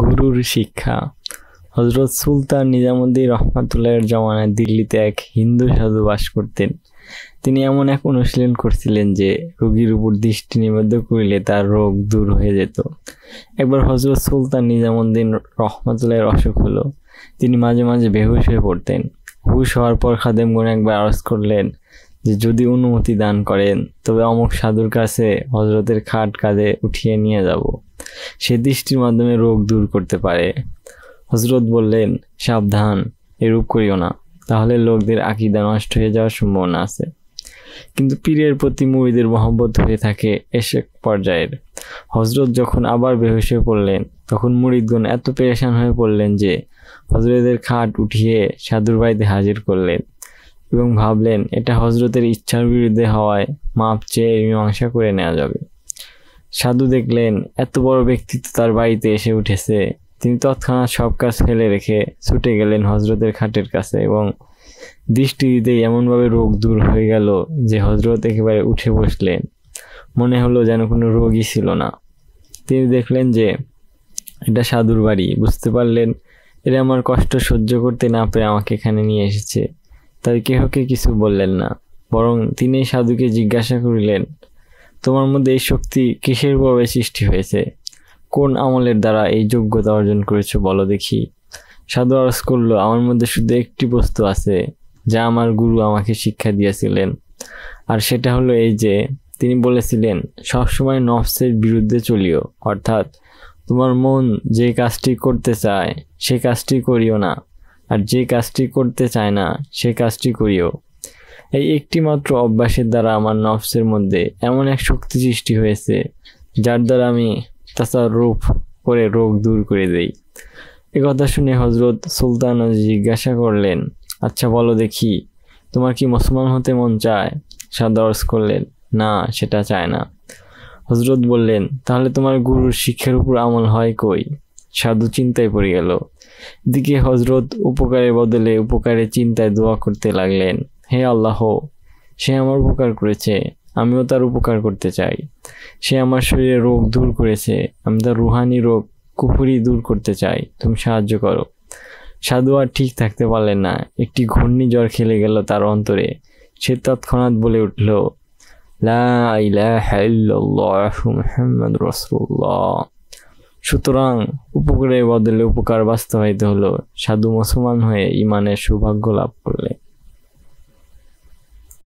গুরুর শিক্ষা হজরত সুলতান নিজামুদ্দিন রহমাতুল্লাহের জমানায় দিল্লিতে এক হিন্দু সাধু বাস করতেন তিনি এমন এক অনুশীলন করছিলেন যে রোগীর উপর দৃষ্টি নিবদ্ধ করিলে তার রোগ দূর হয়ে যেত একবার হজরত সুলতান নিজামুদ্দিন রহমাতুল্লাহের অসুখ হলো তিনি মাঝে মাঝে বেহুশ হয়ে পড়তেন হুশ হওয়ার পর খাদেমগুন একবার আরজ করলেন যে যদি অনুমতি দান করেন তবে অমুক সাধুর কাছে হজরতের খাট কাঁধে উঠিয়ে নিয়ে যাব সে দৃষ্টির মাধ্যমে রোগ দূর করতে পারে হজরত বললেন সাবধান এরূপ করিও না তাহলে লোকদের আকিদা নষ্ট হয়ে যাওয়ার সম্ভাবনা আছে কিন্তু পীরের প্রতি মুড়িদের মহব্বত হয়ে থাকে এসে পর্যায়ের হজরত যখন আবার বেহসে পড়লেন তখন মুরিদগণ এত পেরেশান হয়ে পড়লেন যে হজরতের খাট উঠিয়ে সাধুর বাড়িতে হাজির করলেন এবং ভাবলেন এটা হজরতের ইচ্ছার বিরুদ্ধে হওয়ায় মাপ চেয়ে মীমাংসা করে নেওয়া যাবে সাধু দেখলেন এত বড় ব্যক্তিত্ব তার বাড়িতে এসে উঠেছে তিনি তৎক্ষণাৎ সব কাজ ফেলে রেখে ছুটে গেলেন হজরতের খাটের কাছে এবং দৃষ্টি দিতেই এমনভাবে রোগ দূর হয়ে গেল যে হজরত একেবারে উঠে বসলেন মনে হলো যেন কোনো রোগই ছিল না তিনি দেখলেন যে এটা সাধুর বাড়ি বুঝতে পারলেন এরা আমার কষ্ট সহ্য করতে না পেরে আমাকে এখানে নিয়ে এসেছে কেহ কেহকে কিছু বললেন না বরং তিনি সাধুকে জিজ্ঞাসা করিলেন তোমার মধ্যে এই শক্তি কিসের ভাবে সৃষ্টি হয়েছে কোন আমলের দ্বারা এই যোগ্যতা অর্জন করেছো বলো দেখি সাধু আরজ করল আমার মধ্যে শুধু একটি বস্তু আছে যা আমার গুরু আমাকে শিক্ষা দিয়েছিলেন আর সেটা হলো এই যে তিনি বলেছিলেন সবসময় নফসের বিরুদ্ধে চলিও অর্থাৎ তোমার মন যে কাজটি করতে চায় সে কাজটি করিও না আর যে কাজটি করতে চায় না সে কাজটি করিও এই একটিমাত্র অভ্যাসের দ্বারা আমার নফসের মধ্যে এমন এক শক্তি সৃষ্টি হয়েছে যার দ্বারা আমি তাছাড়া রূপ করে রোগ দূর করে দেই কথা শুনে হজরত সুলতান জিজ্ঞাসা করলেন আচ্ছা বলো দেখি তোমার কি মুসলমান হতে মন চায় সাদর্স করলেন না সেটা চায় না হজরত বললেন তাহলে তোমার গুরুর শিক্ষার উপর আমল হয় কই সাধু চিন্তায় পড়ে গেল দিকে হজরত উপকারের বদলে উপকারের চিন্তায় দোয়া করতে লাগলেন হে আল্লাহ সে আমার উপকার করেছে আমিও তার উপকার করতে চাই সে আমার শরীরে রোগ দূর করেছে আমি তার রুহানি রোগ কুফুরি দূর করতে চাই তুমি সাহায্য করো সাধু আর ঠিক থাকতে পারলেন না একটি ঘূর্ণিঝড় খেলে গেল তার অন্তরে সে তৎক্ষণাৎ বলে উঠল লা ইলাহা ইল্লাল্লাহু মুহাম্মাদুর রাসূলুল্লাহ সুতরাং উপকারে বদলে উপকার বাস্তবায়িত হলো সাধু মুসলমান হয়ে ইমানের সৌভাগ্য লাভ করলে